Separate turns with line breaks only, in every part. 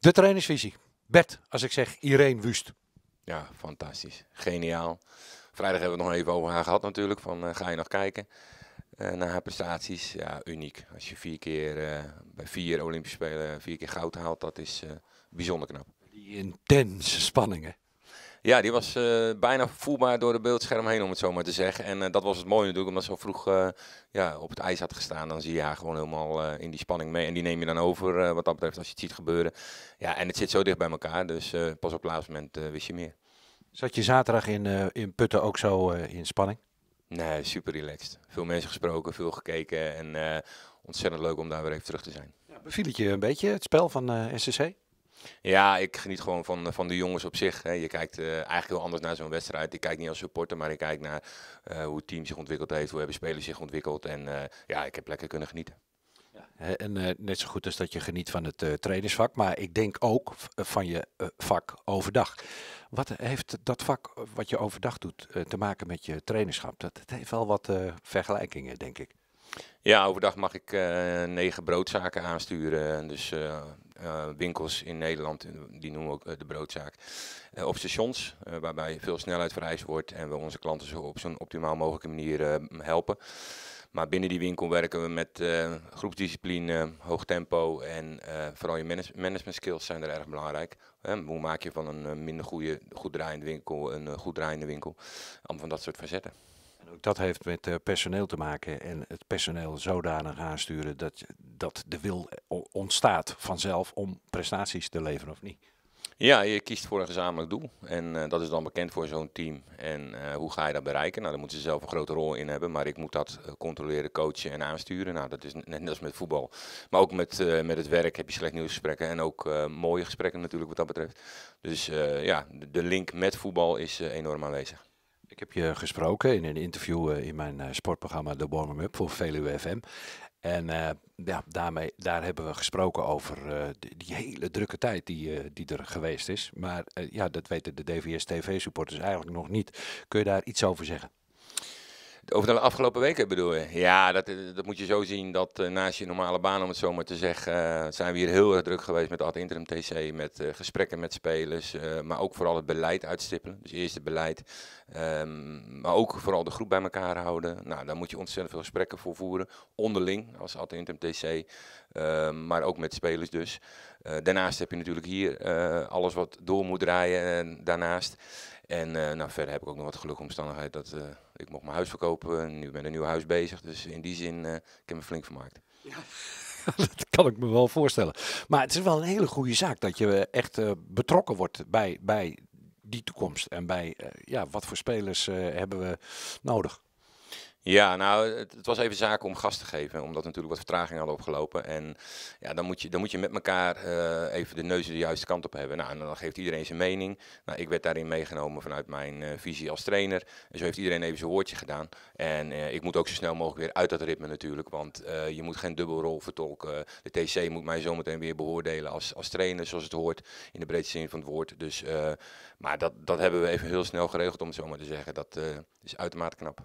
De trainersvisie. Bet, als ik zeg Irene Wust. Ja, fantastisch. Geniaal. Vrijdag hebben we het nog even over haar gehad natuurlijk. Van, eh, ga je nog kijken eh, naar haar prestaties? Ja, uniek. Als je vier keer eh, bij vier Olympische Spelen vier keer goud haalt, dat is bijzonder knap.
Die intense spanningen.
Ja, die was eh, bijna voelbaar door het beeldscherm heen, om het zo maar te zeggen. En eh, dat was het mooie natuurlijk, omdat ze vroeg eh, ja, op het ijs had gestaan. Dan zie je haar gewoon helemaal in die spanning mee. En die neem je dan over, wat dat betreft, als je het ziet gebeuren. Ja, en het zit zo dicht bij elkaar, dus pas op het laatste moment wist je meer.
Zat je zaterdag in, in Putten ook
zo in spanning? Nee, super relaxed. Veel mensen gesproken, veel gekeken en ontzettend leuk om daar weer even terug te zijn.
Ja, beviel het je een beetje, het spel van SCC?
Ja, ik geniet gewoon van, eh, van de jongens op zich. Hè. Je kijkt eh, eigenlijk heel anders naar zo'n wedstrijd. Ik kijk niet als supporter, maar ik kijk naar eh, hoe het team zich ontwikkeld heeft, hoe hebben spelers zich ontwikkeld. En ja, ik heb lekker kunnen genieten. Ja. En net zo goed als dat je geniet van het
trainersvak, maar ik denk ook van je vak overdag. Wat heeft dat vak wat je overdag doet te maken met je trainerschap? Dat, dat heeft wel wat vergelijkingen, denk ik.
Ja, overdag mag ik eh, negen broodzaken aansturen. Dus eh, eh, winkels in Nederland, die noemen we ook de broodzaak, uh, op stations, waarbij veel snelheid vereist wordt en we onze klanten zo op zo'n optimaal mogelijke manier helpen. Maar binnen die winkel werken we met groepsdiscipline, hoog tempo en vooral je manage management skills zijn er erg belangrijk. hoe maak je van een minder goede, goed draaiende winkel een goed draaiende winkel? Allemaal van dat soort verzetten ook dat heeft met eh, personeel te maken en het personeel zodanig
aansturen dat, dat de wil eh, ontstaat vanzelf om prestaties te leveren of niet.
Ja, je kiest voor een gezamenlijk doel. En eh, dat is dan bekend voor zo'n team. En hoe ga je dat bereiken? Nou, daar moeten ze zelf een grote rol in hebben. Maar ik moet dat controleren, coachen en aansturen. Nou, dat is net als met voetbal. Maar ook met, met het werk heb je slecht nieuwsgesprekken. En ook mooie gesprekken natuurlijk wat dat betreft. Dus ja, de link met voetbal is enorm aanwezig. Ik heb je gesproken
in een interview eh, in mijn eh, sportprogramma The Warm Up voor Veluwe FM. En eh, ja, daarmee, daar hebben we gesproken over die, hele drukke tijd die, die er geweest is. Maar ja, dat weten de DVS-TV-supporters eigenlijk nog niet. Kun je daar iets
over zeggen? Over de afgelopen weken bedoel je? Ja, dat, eh, dat moet je zo zien dat eh, naast je normale baan, om het zo maar te zeggen, eh, zijn we hier heel erg druk geweest met ad interim TC, met gesprekken met spelers, maar ook vooral het beleid uitstippelen. Dus eerst het beleid, ehm, maar ook vooral de groep bij elkaar houden. Nou, daar moet je ontzettend veel gesprekken voor voeren, onderling als ad interim TC, ehm, maar ook met spelers dus. daarnaast heb je natuurlijk hier alles wat door moet draaien en daarnaast. En eh, nou, verder heb ik ook nog wat gelukomstandigheid dat eh, ik mocht mijn huis verkopen. Nu ben ik een nieuw huis bezig. Dus in die zin, uh, ik heb me flink vermaakt. Ja. dat
kan ik me wel voorstellen. Maar het is wel een hele goede zaak dat je echt betrokken wordt bij, bij die toekomst. En bij ja, wat voor spelers hebben we nodig.
Ja, nou, het, was even zaak om gas te geven, omdat natuurlijk wat vertraging hadden opgelopen. En ja, dan moet je, dan moet je met elkaar eh, even de neuzen de juiste kant op hebben. Nou, en dan geeft iedereen zijn mening. Nou, ik werd daarin meegenomen vanuit mijn eh, visie als trainer. En zo heeft iedereen even zijn woordje gedaan. En eh, ik moet ook zo snel mogelijk weer uit dat ritme natuurlijk, want je moet geen dubbelrol vertolken. De TC moet mij zometeen weer beoordelen als, als trainer, zoals het hoort, in de breedste zin van het woord. Dus, maar dat, dat hebben we even heel snel geregeld, om het zo maar te zeggen. Dat is uitermate knap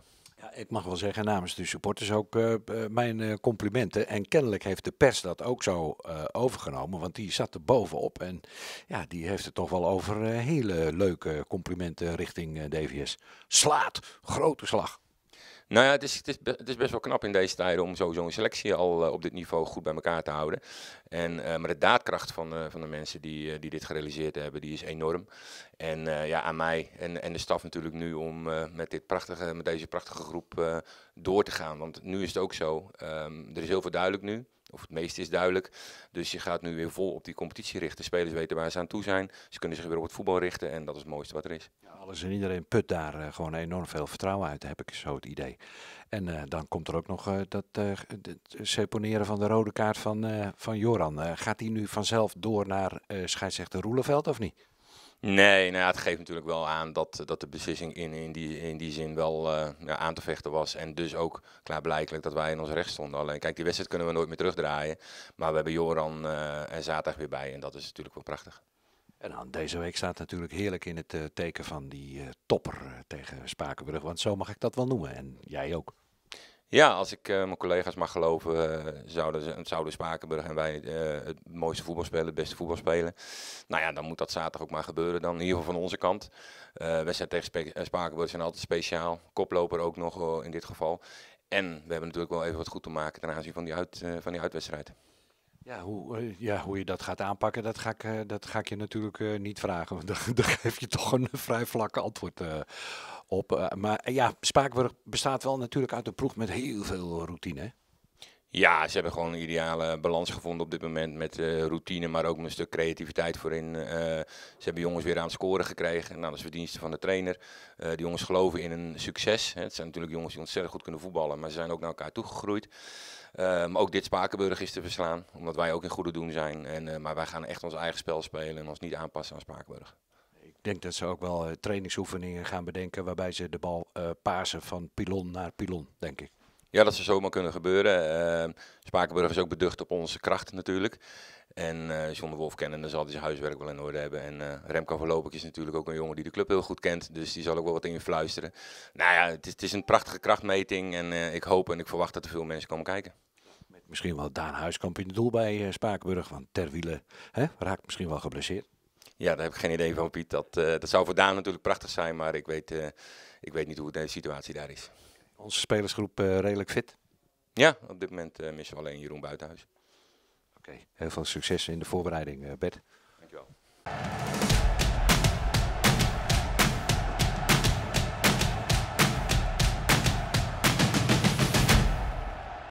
ik mag wel zeggen namens de supporters ook eh, eh, mijn eh, complimenten. En kennelijk heeft de pers dat ook zo overgenomen, want die zat er bovenop. En ja, die heeft het toch wel over hele leuke complimenten richting DVS. Slaat,
grote slag. Nou ja, het is, het is, best wel knap in deze tijden om sowieso een selectie al eh, op dit niveau goed bij elkaar te houden. En, eh, maar de daadkracht van, van de mensen die, eh, die dit gerealiseerd hebben, die is enorm. En ja, aan mij en, en de staf natuurlijk nu om met, dit prachtige, met deze prachtige groep door te gaan. Want nu is het ook zo, ehm, er is heel veel duidelijk nu of het meeste is duidelijk. Dus je gaat nu weer vol op die competitie richten. Spelers weten waar ze aan toe zijn. Ze kunnen zich weer op het voetbal richten en dat is het mooiste wat er is.
Ja, alles en iedereen put daar eh, gewoon enorm veel vertrouwen uit, heb ik zo het idee. En eh, dan komt er ook nog uh, dat seponeren van de rode kaart van, van Joran. gaat die nu vanzelf door naar scheidsrechter Roeleveld of niet?
Nee, nou het geeft natuurlijk wel aan dat, eh, dat de beslissing in, in, die, in die zin wel eh, aan te vechten was. En dus ook klaarblijkelijk dat wij in ons recht stonden. Alleen, kijk, die wedstrijd kunnen we nooit meer terugdraaien. Maar we hebben Joran eh, en zaterdag weer bij. En dat is natuurlijk wel prachtig. En dan deze week staat natuurlijk heerlijk in het teken van die topper tegen Spakenbrug.
Want zo mag ik dat wel noemen. En jij ook.
Ja, als ik eh, mijn collega's mag geloven, uh, zouden, zouden Spakenburg en wij eh, het mooiste voetbal spelen, het beste voetbal spelen. Nou ja, dan moet dat zaterdag ook maar gebeuren dan, in ieder geval van onze kant. wedstrijd tegen Spakenburg Spakenburg zijn altijd speciaal, koploper ook nog in dit geval. En we hebben natuurlijk wel even wat goed te maken ten aanzien van die, uit, van die uitwedstrijd.
Ja hoe, eh, ja, hoe je dat gaat aanpakken, dat ga ik, eh, dat ga ik je natuurlijk eh, niet vragen. Want daar, geef je toch een vrij vlakke antwoord op. maar ja, Spaakburg bestaat wel natuurlijk uit een proef met heel veel routine.
Ja, ze hebben gewoon een ideale balans gevonden op dit moment met eh, routine, maar ook met een stuk creativiteit voorin. Eh, ze hebben jongens weer aan het scoren gekregen. Nou, dat is verdienste van de trainer. Uh, die jongens geloven in een succes. Hè. Het zijn natuurlijk jongens die ontzettend goed kunnen voetballen, maar ze zijn ook naar elkaar toegegroeid. maar ook dit Spakenburg is te verslaan, omdat wij ook in goede doen zijn. En, maar wij gaan echt ons eigen spel spelen en ons niet aanpassen aan Spakenburg.
Ik denk dat ze ook wel trainingsoefeningen gaan bedenken waarbij ze de bal pasen van pilon naar pilon, denk ik.
Ja, dat zou zomaar kunnen gebeuren. Uh, Spakenburg is ook beducht op onze kracht natuurlijk. En uh, John de Wolf kennen, dan zal hij zijn huiswerk wel in orde hebben. En uh, Remco voorlopig is natuurlijk ook een jongen die de club heel goed kent. Dus die zal ook wel wat in je fluisteren. Nou ja, het is, een prachtige krachtmeting. En eh, ik hoop en ik verwacht dat er veel mensen komen kijken. Met
misschien wel Daan Huiskamp in het doel bij Spakenburg. Want Terwielen raakt misschien wel geblesseerd.
Ja, daar heb ik geen idee van, Piet. Dat, dat zou voor Daan natuurlijk prachtig zijn. Maar ik weet, ik weet niet hoe de situatie daar is
onze spelersgroep eh, redelijk fit?
Ja, op dit moment eh, missen we alleen Jeroen Buitenhuis. Oké,
heel veel succes in de voorbereiding, eh, Bert.
Dankjewel.